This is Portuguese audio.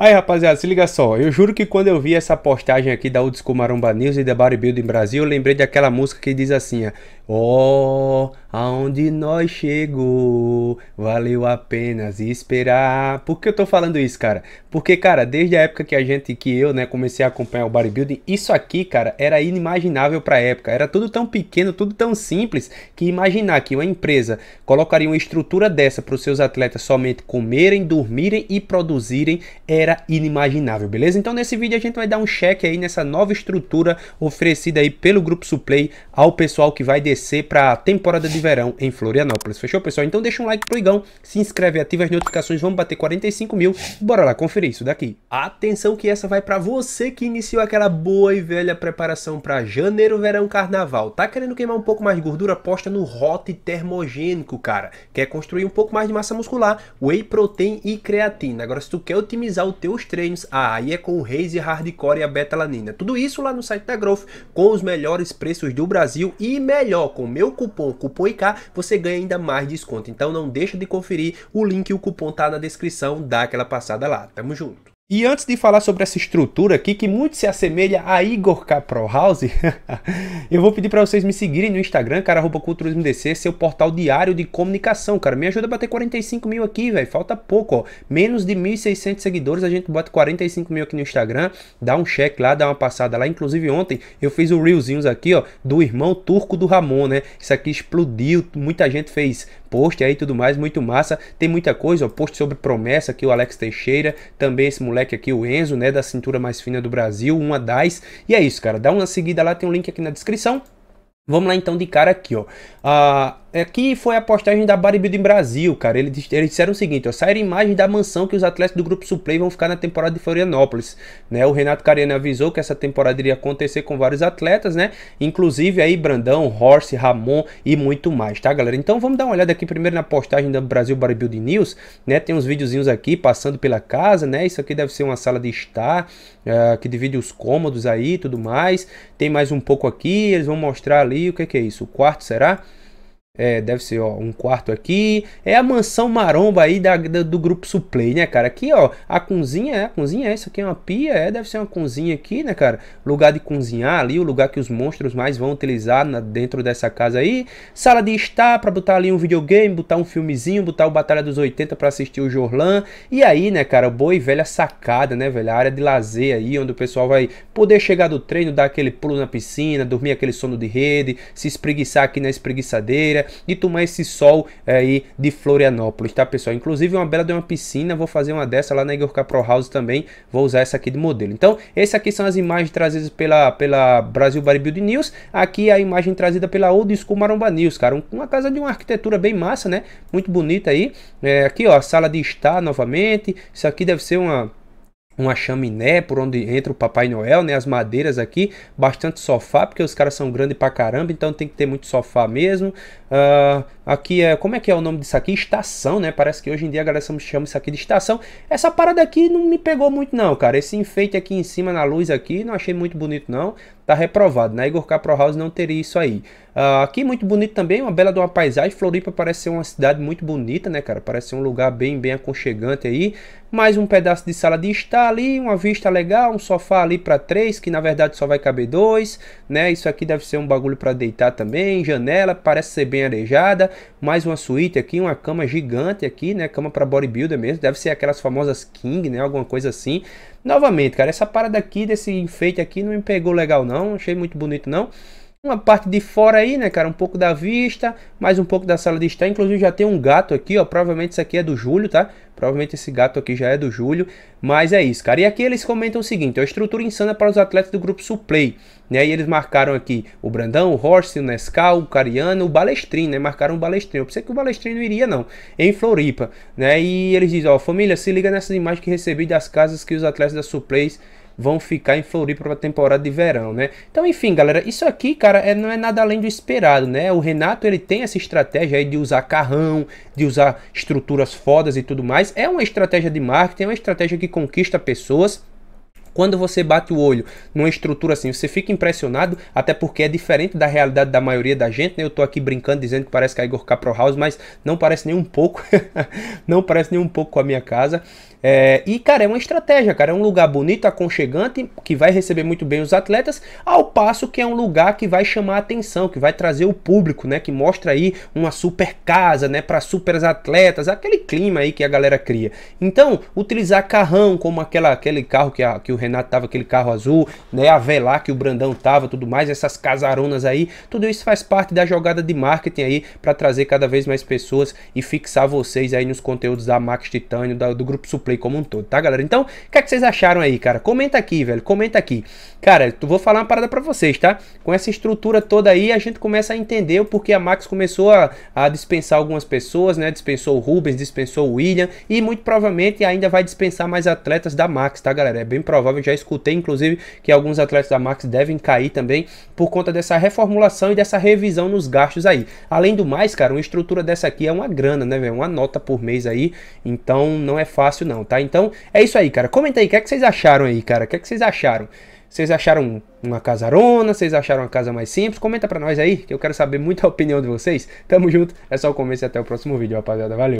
Aí, rapaziada, se liga só. Eu juro que quando eu vi essa postagem aqui da Old School Maromba News e da Bodybuilding Brasil, eu lembrei daquela música que diz assim, ó, Oh, aonde nós chegou, valeu a pena esperar. Por que eu tô falando isso, cara? Porque, cara, desde a época que a gente, que eu, né, comecei a acompanhar o bodybuilding, isso aqui, cara, era inimaginável pra época. Era tudo tão pequeno, tudo tão simples, que imaginar que uma empresa colocaria uma estrutura dessa para os seus atletas somente comerem, dormirem e produzirem era inimaginável, beleza? Então, nesse vídeo a gente vai dar um check aí nessa nova estrutura oferecida aí pelo Grupo Suplay ao pessoal que vai descer para a temporada de verão em Florianópolis. Fechou, pessoal? Então deixa um like pro Igão, se inscreve, ativa as notificações, vamos bater 45 mil. Bora lá conferir isso daqui. Atenção que essa vai para você que iniciou aquela boa e velha preparação para janeiro, verão, carnaval. Tá querendo queimar um pouco mais de gordura? Posta no hot termogênico, cara. Quer construir um pouco mais de massa muscular? Whey protein e creatina. Agora, se tu quer otimizar os teus treinos, ah, aí é com o Raise Hardcore e a Betalanina. Tudo isso lá no site da Growth, com os melhores preços do Brasil e melhor, pessoal, com meu cupom, cupom IK, você ganha ainda mais desconto. Então não deixa de conferir, o link e o cupom tá na descrição, dá aquela passada lá. Tamo junto. E antes de falar sobre essa estrutura aqui, que muito se assemelha a Igor House, eu vou pedir para vocês me seguirem no Instagram, cara, culturismodc, seu é portal diário de comunicação, cara. Me ajuda a bater 45 mil aqui, velho. Falta pouco, ó. Menos de 1.600 seguidores, a gente bota 45 mil aqui no Instagram. Dá um check lá, dá uma passada lá. Inclusive ontem eu fiz o Reelzinhos aqui, ó, do irmão turco do Ramon, né? Isso aqui explodiu, muita gente fez post aí e tudo mais, muito massa. Tem muita coisa, ó, post sobre promessa aqui, o Alex Teixeira, também esse moleque moleque aqui, o Enzo, né, da cintura mais fina do Brasil, uma das. E é isso, cara. Dá uma seguida lá, tem um link aqui na descrição. Vamos lá então de cara aqui, ó. Ah, Aqui é, foi a postagem da Bodybuilding Brasil, cara. Eles, eles disseram o seguinte: ó, saíram imagens da mansão que os atletas do grupo Suplay vão ficar na temporada de Florianópolis. Né? O Renato Cariani avisou que essa temporada iria acontecer com vários atletas, né? Inclusive aí Brandão, Horse, Ramon e muito mais, tá, galera? Então vamos dar uma olhada aqui primeiro na postagem da Brasil Bodybuilding News, né? Tem uns videozinhos aqui passando pela casa, né? Isso aqui deve ser uma sala de estar uh, que divide os cômodos aí tudo mais. Tem mais um pouco aqui, eles vão mostrar ali o que, que é isso. O quarto será? É, deve ser, ó, um quarto aqui. É a mansão maromba aí da, da do grupo Suplay, né, cara? Aqui, ó, a cozinha, é, a cozinha é isso aqui, é uma pia, é, deve ser uma cozinha aqui, né, cara? Lugar de cozinhar ali, o lugar que os monstros mais vão utilizar na, dentro dessa casa aí. Sala de estar para botar ali um videogame, botar um filmezinho, botar o Batalha dos 80 para assistir o Jorlan. E aí, né, cara, boa e velha sacada, né, velha área de lazer aí, onde o pessoal vai poder chegar do treino, dar aquele pulo na piscina, dormir aquele sono de rede, se espreguiçar aqui na espreguiçadeira, e tomar esse sol é, aí de Florianópolis, tá pessoal? Inclusive uma bela de uma piscina, vou fazer uma dessa lá na Igor Capro House também, vou usar essa aqui de modelo. Então, essas aqui são as imagens trazidas pela, pela Brasil Bodybuilding News, aqui é a imagem trazida pela Old School Maromba News, cara, uma casa de uma arquitetura bem massa, né? Muito bonita aí, é, aqui ó, a sala de estar novamente, isso aqui deve ser uma uma chaminé por onde entra o Papai Noel, né? As madeiras aqui, bastante sofá, porque os caras são grandes pra caramba, então tem que ter muito sofá mesmo. Uh, aqui é. Como é que é o nome disso aqui? Estação, né? Parece que hoje em dia a galera chama isso aqui de estação. Essa parada aqui não me pegou muito, não, cara. Esse enfeite aqui em cima na luz aqui, não achei muito bonito, não tá reprovado, né? Igor House não teria isso aí. Uh, aqui muito bonito também, uma bela de uma paisagem. Floripa parece ser uma cidade muito bonita, né, cara? Parece ser um lugar bem, bem aconchegante aí. Mais um pedaço de sala de estar ali, uma vista legal, um sofá ali para três, que na verdade só vai caber dois, né? Isso aqui deve ser um bagulho para deitar também. Janela, parece ser bem arejada. Mais uma suíte aqui, uma cama gigante aqui, né? Cama para bodybuilder mesmo. Deve ser aquelas famosas king, né? Alguma coisa assim. Novamente, cara, essa parada aqui, desse enfeite aqui, não me pegou legal não. Achei muito bonito não. Uma parte de fora aí, né, cara? Um pouco da vista, mais um pouco da sala de estar. Inclusive já tem um gato aqui, ó. Provavelmente isso aqui é do Júlio, tá? Provavelmente esse gato aqui já é do Júlio. Mas é isso, cara. E aqui eles comentam o seguinte: ó, estrutura insana para os atletas do grupo Suplay. Né? E eles marcaram aqui o Brandão, o Horst, o Nescau, o Cariano, o Balestrin, né? Marcaram o Balestrin. Eu pensei que o Balestrin não iria, não. Em Floripa, né? E eles dizem: ó, família, se liga nessas imagens que recebi das casas que os atletas da Suplays vão ficar em Floripa para a temporada de verão, né? Então, enfim, galera, isso aqui, cara, é, não é nada além do esperado, né? O Renato, ele tem essa estratégia aí de usar carrão, de usar estruturas fodas e tudo mais. É uma estratégia de marketing, é uma estratégia que conquista pessoas quando você bate o olho numa estrutura assim, você fica impressionado, até porque é diferente da realidade da maioria da gente, né? Eu tô aqui brincando dizendo que parece que a Igor Capro House, mas não parece nem um pouco, não parece nem um pouco com a minha casa. É, e, cara, é uma estratégia, cara. É um lugar bonito, aconchegante, que vai receber muito bem os atletas, ao passo que é um lugar que vai chamar a atenção, que vai trazer o público, né? Que mostra aí uma super casa, né? Para super atletas, aquele clima aí que a galera cria. Então, utilizar carrão como aquela, aquele carro que, a, que o Renato tava, aquele carro azul, né? A Velar que o Brandão tava, tudo mais, essas casaronas aí, tudo isso faz parte da jogada de marketing aí para trazer cada vez mais pessoas e fixar vocês aí nos conteúdos da Max Titânio, da, do grupo Super play como um todo, tá, galera? Então, o que, é que vocês acharam aí, cara? Comenta aqui, velho, comenta aqui. Cara, eu vou falar uma parada pra vocês, tá? Com essa estrutura toda aí, a gente começa a entender o porquê a Max começou a, a dispensar algumas pessoas, né? Dispensou o Rubens, dispensou o William e muito provavelmente ainda vai dispensar mais atletas da Max, tá, galera? É bem provável, já escutei, inclusive, que alguns atletas da Max devem cair também por conta dessa reformulação e dessa revisão nos gastos aí. Além do mais, cara, uma estrutura dessa aqui é uma grana, né, velho? Uma nota por mês aí, então não é fácil não tá? Então é isso aí, cara. Comenta aí, o que, é que vocês acharam aí, cara? O que, é que vocês acharam? Vocês acharam uma casarona? Vocês acharam uma casa mais simples? Comenta pra nós aí, que eu quero saber muita opinião de vocês. Tamo junto, é só o começo e até o próximo vídeo, rapaziada. Valeu!